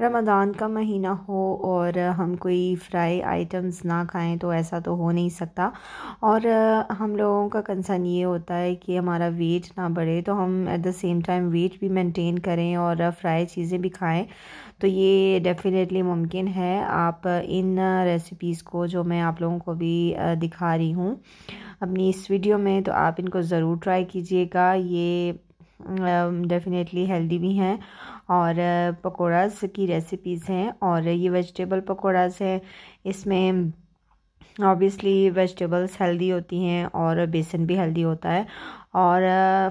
रमदान का महीना हो और हम कोई फ्राई आइटम्स ना खाएं तो ऐसा तो हो नहीं सकता और हम लोगों का कंसर्न ये होता है कि हमारा वेट ना बढ़े तो हम at the same time weight भी मेंटेन करें और फ्राई चीज़ें भी खाएं तो ये डेफ़िनेटली मुमकिन है आप इन रेसिपीज़ को जो मैं आप लोगों को भी दिखा रही हूँ अपनी इस वीडियो में तो आप इनको ज़रूर ट्राई कीजिएगा ये डेफ़िनेटली हेल्दी भी हैं और पकौड़ाज की रेसिपीज़ हैं और ये वेजिटेबल पकौड़ाज हैं इसमें ऑब्वियसली वेजिटेबल्स हेल्दी होती हैं और बेसन भी हेल्दी होता है और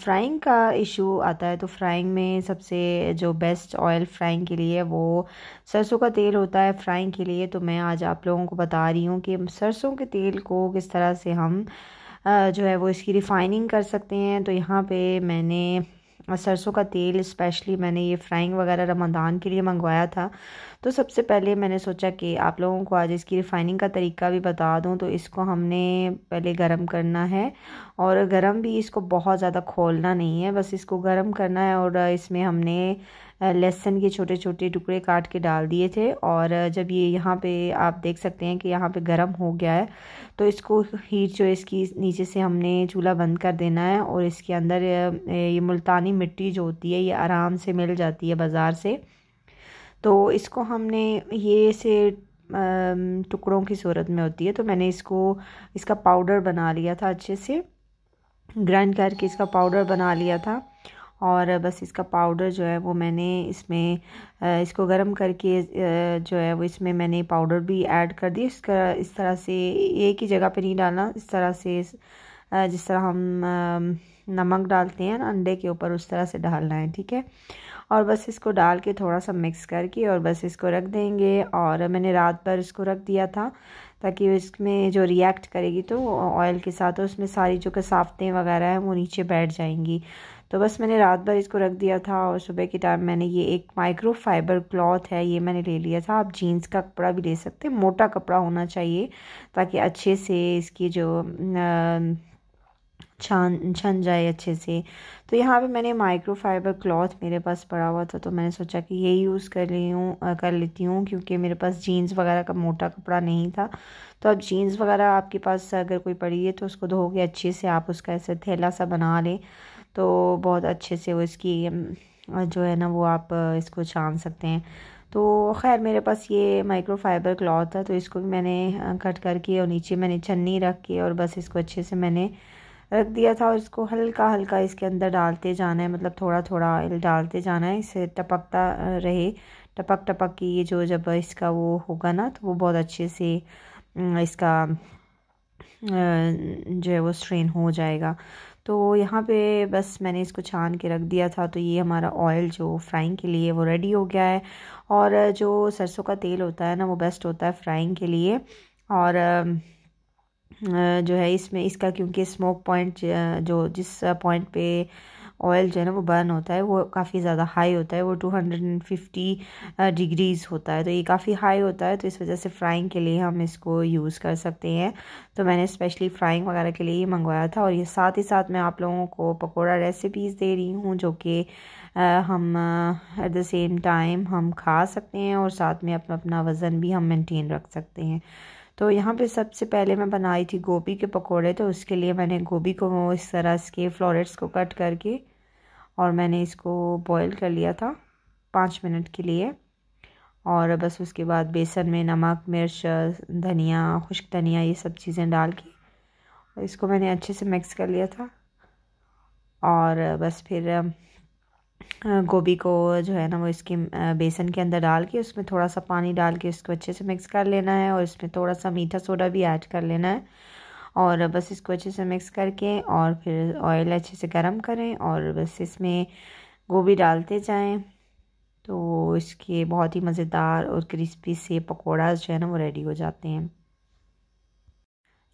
फ्राइंग का इशू आता है तो फ्राइंग में सबसे जो बेस्ट ऑयल फ्राइंग के लिए वो सरसों का तेल होता है फ्राइंग के लिए तो मैं आज आप लोगों को बता रही हूँ कि सरसों के तेल को किस तरह से हम जो है वो इसकी रिफ़ाइनिंग कर सकते हैं तो यहाँ पे मैंने और सरसों का तेल स्पेशली मैंने ये फ्राइंग वगैरह रमदान के लिए मंगवाया था तो सबसे पहले मैंने सोचा कि आप लोगों को आज इसकी रिफ़ाइनिंग का तरीका भी बता दूं तो इसको हमने पहले गरम करना है और गरम भी इसको बहुत ज़्यादा खोलना नहीं है बस इसको गरम करना है और इसमें हमने लहसन के छोटे छोटे टुकड़े काट के डाल दिए थे और जब ये यहाँ पे आप देख सकते हैं कि यहाँ पे गर्म हो गया है तो इसको हीट जो इसकी नीचे से हमने चूल्हा बंद कर देना है और इसके अंदर ये मुल्तानी मिट्टी जो होती है ये आराम से मिल जाती है बाज़ार से तो इसको हमने ये से टुकड़ों की सूरत में होती है तो मैंने इसको इसका पाउडर बना लिया था अच्छे से ग्राइंड करके इसका पाउडर बना लिया था और बस इसका पाउडर जो है वो मैंने इसमें इसको गर्म करके जो है वो इसमें मैंने पाउडर भी ऐड कर दिया इसका इस तरह से एक ही जगह पे नहीं डालना इस तरह से जिस तरह हम नमक डालते हैं अंडे के ऊपर उस तरह से डालना है ठीक है और बस इसको डाल के थोड़ा सा मिक्स करके और बस इसको रख देंगे और मैंने रात भर इसको रख दिया था ताकि इसमें जो रिएक्ट करेगी तो ऑयल के साथ और उसमें सारी जो कसावतें वगैरह हैं वो नीचे बैठ जाएंगी तो बस मैंने रात भर इसको रख दिया था और सुबह के टाइम मैंने ये एक माइक्रो फाइबर क्लॉथ है ये मैंने ले लिया था आप जीन्स का कपड़ा भी ले सकते हैं मोटा कपड़ा होना चाहिए ताकि अच्छे से इसकी जो आ, छान छन जाए अच्छे से तो यहाँ पे मैंने माइक्रो फाइबर क्लॉथ मेरे पास पड़ा हुआ था तो मैंने सोचा कि यही यूज़ कर ली हूँ कर लेती हूँ क्योंकि मेरे पास जीन्स वगैरह का मोटा कपड़ा नहीं था तो अब जीन्स वगैरह आपके पास अगर कोई पड़ी है तो उसको धो के अच्छे से आप उसका ऐसे थैला सा बना लें तो बहुत अच्छे से वो इसकी जो है ना वो आप इसको छान सकते हैं तो खैर मेरे पास ये माइक्रो फाइबर क्लॉथ था तो इसको भी मैंने कट करके और नीचे मैंने छन्नी रख के और बस इसको अच्छे से मैंने रख दिया था और इसको हल्का हल्का इसके अंदर डालते जाना है मतलब थोड़ा थोड़ा ऑयल डालते जाना है इससे टपकता रहे टपक टपक की ये जो जब इसका वो होगा ना तो वो बहुत अच्छे से इसका जो है वो स्ट्रेन हो जाएगा तो यहाँ पे बस मैंने इसको छान के रख दिया था तो ये हमारा ऑयल जो फ्राइंग के लिए वो रेडी हो गया है और जो सरसों का तेल होता है ना वो बेस्ट होता है फ्राइंग के लिए और जो है इसमें इसका क्योंकि स्मोक पॉइंट जो जिस पॉइंट पे ऑयल जो है ना वो बर्न होता है वो काफ़ी ज़्यादा हाई होता है वो two hundred and fifty degrees होता है तो ये काफ़ी हाई होता है तो इस वजह से फ्राइंग के लिए हम इसको यूज़ कर सकते हैं तो मैंने स्पेशली फ्राइंग वगैरह के लिए ये मंगवाया था और ये साथ ही साथ मैं आप लोगों को पकौड़ा रेसिपीज़ दे रही हूँ जो कि हम एट द सेम टाइम हम खा सकते हैं और साथ में अपना अपना वज़न भी हम मेनटेन रख सकते हैं तो यहाँ पे सबसे पहले मैं बनाई थी गोभी के पकोड़े तो उसके लिए मैंने गोभी को इस तरह इसके फ्लोरेट्स को कट करके और मैंने इसको बॉईल कर लिया था पाँच मिनट के लिए और बस उसके बाद बेसन में नमक मिर्च धनिया खुश्क धनिया ये सब चीज़ें डाल के इसको मैंने अच्छे से मिक्स कर लिया था और बस फिर गोभी को जो है ना वो इसके बेसन के अंदर डाल के उसमें थोड़ा सा पानी डाल के इसको अच्छे से मिक्स कर लेना है और इसमें थोड़ा सा मीठा सोडा भी ऐड कर लेना है और बस इसको अच्छे से मिक्स करके और फिर ऑयल अच्छे से गर्म करें और बस इसमें गोभी डालते जाएं तो इसके बहुत ही मज़ेदार और क्रिस्पी से पकौड़ा जो है ना वो रेडी हो जाते हैं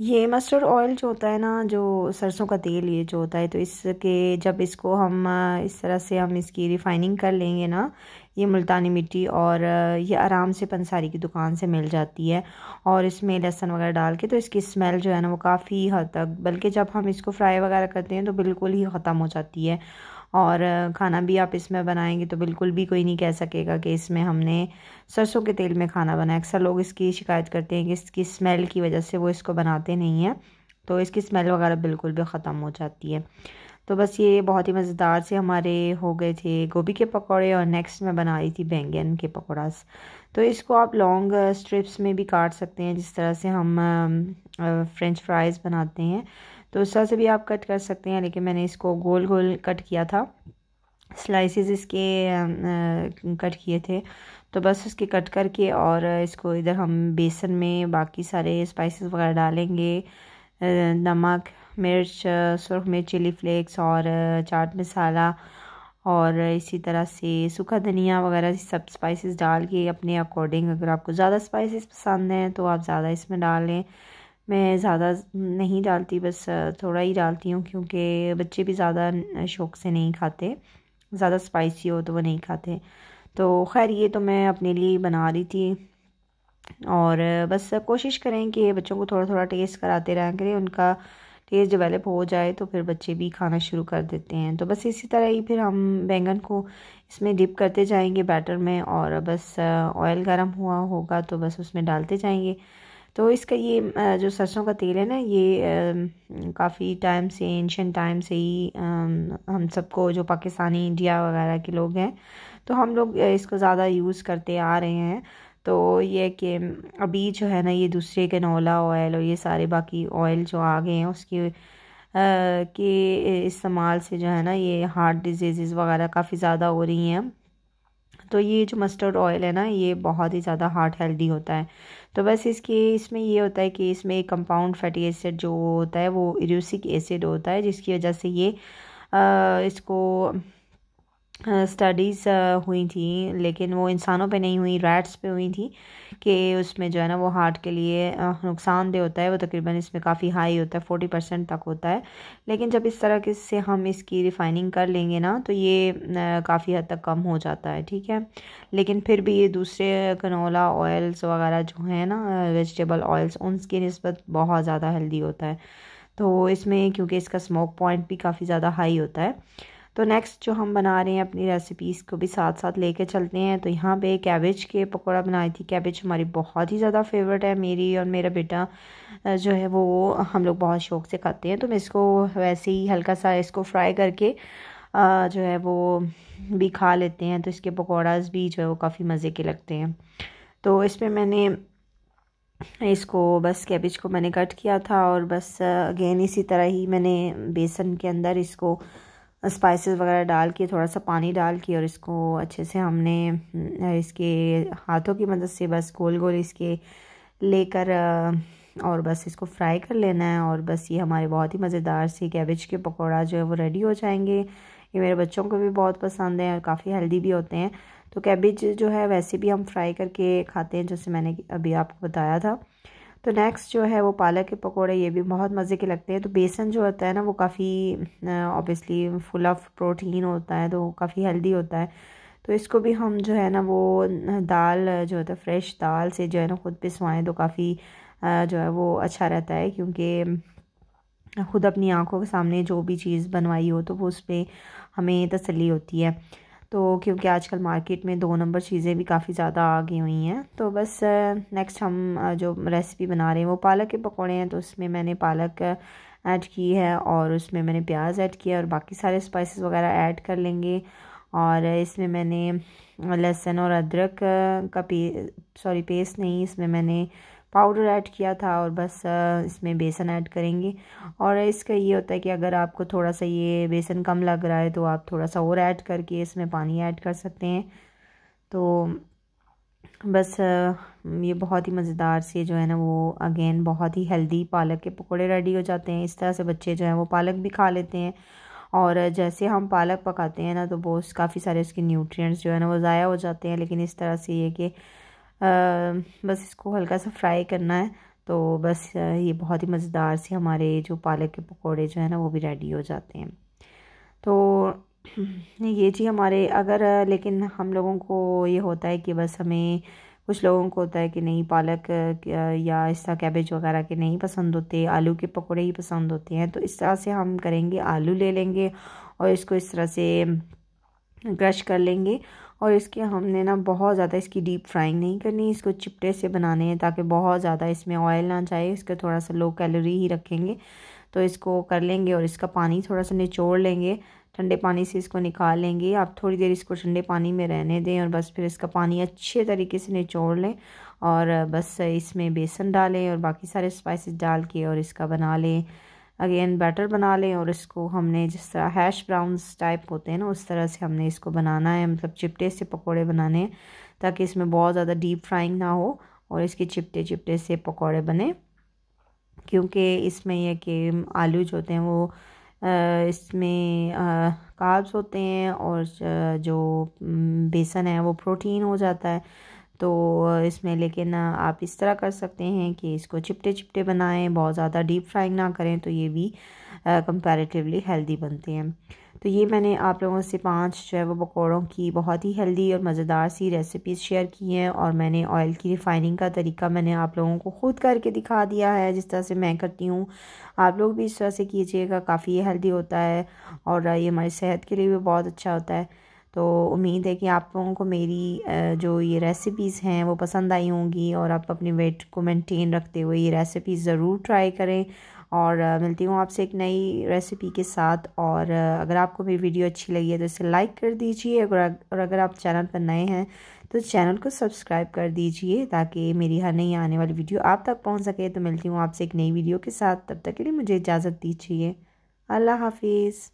ये मस्टर्ड ऑयल जो होता है ना जो सरसों का तेल ये जो होता है तो इसके जब इसको हम इस तरह से हम इसकी रिफ़ाइनिंग कर लेंगे ना ये मुल्तानी मिट्टी और ये आराम से पंसारी की दुकान से मिल जाती है और इसमें लहसुन वगैरह डाल के तो इसकी स्मेल जो है ना वो काफ़ी हद तक बल्कि जब हम इसको फ्राई वगैरह करते हैं तो बिल्कुल ही ख़त्म हो जाती है और खाना भी आप इसमें बनाएंगे तो बिल्कुल भी कोई नहीं कह सकेगा कि इसमें हमने सरसों के तेल में खाना बनाया अक्सर लोग इसकी शिकायत करते हैं कि इसकी स्मेल की वजह से वो इसको बनाते नहीं हैं तो इसकी स्मेल वगैरह बिल्कुल भी ख़त्म हो जाती है तो बस ये बहुत ही मज़ेदार से हमारे हो गए थे गोभी के पकौड़े और नेक्स्ट मैं बना रही थी बैंगन के पकौड़ास तो इसको आप लॉन्ग स्ट्रिप्स में भी काट सकते हैं जिस तरह से हम फ्रेंच फ्राइज़ बनाते हैं तो उस तरह से भी आप कट कर सकते हैं लेकिन मैंने इसको गोल गोल कट किया था स्लाइसेस इसके कट किए थे तो बस उसके कट करके और इसको इधर हम बेसन में बाकी सारे स्पाइसेस वगैरह डालेंगे नमक मिर्च सुरख मिर्च चिली फ्लेक्स और चाट मसाला और इसी तरह से सूखा धनिया वगैरह सब स्पाइसेस डाल के अपने अकॉर्डिंग अगर आपको ज़्यादा स्पाइसेस पसंद हैं तो आप ज़्यादा इसमें डाल लें मैं ज़्यादा नहीं डालती बस थोड़ा ही डालती हूँ क्योंकि बच्चे भी ज़्यादा शौक से नहीं खाते ज़्यादा स्पाइसी हो तो वो नहीं खाते तो खैर ये तो मैं अपने लिए बना रही थी और बस कोशिश करें कि बच्चों को थोड़ा थोड़ा टेस्ट कराते रहें करें उनका टेस्ट डेवलप हो जाए तो फिर बच्चे भी खाना शुरू कर देते हैं तो बस इसी तरह ही फिर हम बैंगन को इसमें डिप करते जाएंगे बैटर में और बस ऑयल गर्म हुआ होगा तो बस उसमें डालते जाएंगे तो इसका ये जो सरसों का तेल है ना ये काफ़ी टाइम से एंशन टाइम से ही हम सबको जो पाकिस्तानी इंडिया वगैरह के लोग हैं तो हम लोग इसको ज़्यादा यूज़ करते आ रहे हैं तो ये कि अभी जो है ना ये दूसरे के नोला ऑयल और ये सारे बाकी ऑयल जो आ गए हैं उसकी के इस्तेमाल से जो है ना ये हार्ट डिजीज़ वगैरह काफ़ी ज़्यादा हो रही हैं तो ये जो मस्टर्ड ऑयल है ना ये बहुत ही ज़्यादा हार्ट हेल्दी होता है तो बस इसके इसमें ये होता है कि इसमें कंपाउंड फैटी एसिड जो होता है वो इरूसिक एसिड होता है जिसकी वजह से ये आ, इसको स्टडीज़ uh, हुई थी लेकिन वो इंसानों पे नहीं हुई रैट्स पे हुई थी कि उसमें जो है ना वो हार्ट के लिए नुकसानदेह होता है वो तकरीबन इसमें काफ़ी हाई होता है फोर्टी परसेंट तक होता है लेकिन जब इस तरह के से हम इसकी रिफ़ाइनिंग कर लेंगे ना तो ये काफ़ी हद तक कम हो जाता है ठीक है लेकिन फिर भी ये दूसरे कनोला ऑयल्स वगैरह जो हैं ना वेजिटेबल ऑयल्स उनकी नस्बत बहुत ज़्यादा हेल्दी होता है तो इसमें क्योंकि इसका स्मोक पॉइंट भी काफ़ी ज़्यादा हाई होता है तो नेक्स्ट जो हम बना रहे हैं अपनी रेसिपीज़ को भी साथ साथ लेके चलते हैं तो यहाँ पे कैबेज के पकौड़ा बनाई थी कैबेज हमारी बहुत ही ज़्यादा फेवरेट है मेरी और मेरा बेटा जो है वो हम लोग बहुत शौक से खाते हैं तो मैं इसको वैसे ही हल्का सा इसको फ्राई करके जो है वो भी खा लेते हैं तो इसके पकौड़ाज भी जो है वो काफ़ी मज़े के लगते हैं तो इसमें मैंने इसको बस कैबेज को मैंने कट किया था और बस अगेन इसी तरह ही मैंने बेसन के अंदर इसको स्पाइसेस वगैरह डाल के थोड़ा सा पानी डाल के और इसको अच्छे से हमने इसके हाथों की मदद से बस गोल गोल इसके लेकर और बस इसको फ्राई कर लेना है और बस ये हमारे बहुत ही मज़ेदार से कैबेज के पकौड़ा जो है वो रेडी हो जाएंगे ये मेरे बच्चों को भी बहुत पसंद है और काफ़ी हेल्दी भी होते हैं तो कैबेज जो है वैसे भी हम फ्राई करके खाते हैं जैसे मैंने अभी आपको बताया था तो नेक्स्ट जो है वो पालक के पकोड़े ये भी बहुत मज़े के लगते हैं तो बेसन जो होता है ना वो काफ़ी ऑब्वियसली फुल ऑफ प्रोटीन होता है तो काफ़ी हेल्दी होता है तो इसको भी हम जो है ना वो दाल जो होता है फ्रेश दाल से जो है ना खुद पिसवाएँ तो काफ़ी जो है वो अच्छा रहता है क्योंकि खुद अपनी आँखों के सामने जो भी चीज़ बनवाई हो तो वो उस पर हमें तसली होती है तो क्योंकि आजकल मार्केट में दो नंबर चीज़ें भी काफ़ी ज़्यादा आ गई हुई हैं तो बस नेक्स्ट हम जो रेसिपी बना रहे हैं वो पालक के पकौड़े हैं तो उसमें मैंने पालक ऐड की है और उसमें मैंने प्याज ऐड किया और बाकी सारे स्पाइसेस वगैरह ऐड कर लेंगे और इसमें मैंने लहसुन और अदरक का पे सॉरी पेस्ट नहीं इसमें मैंने पाउडर ऐड किया था और बस इसमें बेसन ऐड करेंगे और इसका ये होता है कि अगर आपको थोड़ा सा ये बेसन कम लग रहा है तो आप थोड़ा सा और ऐड करके इसमें पानी ऐड कर सकते हैं तो बस ये बहुत ही मज़ेदार से जो है ना वो अगेन बहुत ही हेल्दी पालक के पकोड़े रेडी हो जाते हैं इस तरह से बच्चे जो हैं वो पालक भी खा लेते हैं और जैसे हम पालक पकाते हैं ना तो वो काफ़ी सारे उसके न्यूट्रिएंट्स जो है ना वो ज़ाया हो जाते हैं लेकिन इस तरह से ये कि बस इसको हल्का सा फ्राई करना है तो बस ये बहुत ही मज़ेदार से हमारे जो पालक के पकौड़े जो है ना वो भी रेडी हो जाते हैं तो ये जी हमारे अगर लेकिन हम लोगों को ये होता है कि बस हमें कुछ लोगों को होता है कि नहीं पालक या इस तरह कैबेज वगैरह के नहीं पसंद होते आलू के पकोड़े ही पसंद होते हैं तो इस तरह से हम करेंगे आलू ले लेंगे और इसको इस तरह से क्रश कर लेंगे और इसके हमने ना बहुत ज़्यादा इसकी डीप फ्राइंग नहीं करनी इसको चिपटे से बनाने हैं ताकि बहुत ज़्यादा इसमें ऑयल ना जाए इसके थोड़ा सा लो कैलोरी ही रखेंगे तो इसको कर लेंगे और इसका पानी थोड़ा सा निचोड़ लेंगे ठंडे पानी से इसको निकाल लेंगे आप थोड़ी देर इसको ठंडे पानी में रहने दें और बस फिर इसका पानी अच्छे तरीके से निचोड़ लें और बस इसमें बेसन डालें और बाकी सारे स्पाइसेस डाल के और इसका बना लें अगेन बैटर बना लें और इसको हमने जिस तरह हैश ब्राउन्स टाइप होते हैं ना उस तरह से हमने इसको बनाना है मतलब चिपटे से पकोड़े बनाने हैं ताकि इसमें बहुत ज़्यादा डीप फ्राइंग ना हो और इसके चिपटे चिपटे से पकोड़े बने क्योंकि इसमें यह कि आलू जो होते हैं वो इसमें काब्स होते हैं और जो बेसन है वो प्रोटीन हो जाता है तो इसमें लेकिन आप इस तरह कर सकते हैं कि इसको चिपटे चिपटे बनाएं बहुत ज़्यादा डीप फ्राइंग ना करें तो ये भी कंपैरेटिवली हेल्दी बनते हैं तो ये मैंने आप लोगों से पांच जो है वो पकौड़ों की बहुत ही हेल्दी और मज़ेदार सी रेसिपीज़ शेयर की हैं और मैंने ऑयल की रिफ़ाइनिंग का तरीका मैंने आप लोगों को ख़ुद करके दिखा दिया है जिस तरह से मैं करती हूँ आप लोग भी इस तरह से कीजिएगा काफ़ी हेल्दी होता है और ये हमारी सेहत के लिए भी बहुत अच्छा होता है तो उम्मीद है कि आप लोगों को मेरी जो ये रेसिपीज़ हैं वो पसंद आई होंगी और आप अपने वेट को मेंटेन रखते हुए ये रेसिपी ज़रूर ट्राई करें और मिलती हूँ आपसे एक नई रेसिपी के साथ और अगर आपको मेरी वीडियो अच्छी लगी है तो इसे लाइक कर दीजिए और अगर आप चैनल पर नए हैं तो चैनल को सब्सक्राइब कर दीजिए ताकि मेरी हर नई आने वाली वीडियो आप तक पहुँच सके तो मिलती हूँ आपसे एक नई वीडियो के साथ तब तक के लिए मुझे इजाज़त दीजिए अल्लाह हाफिज़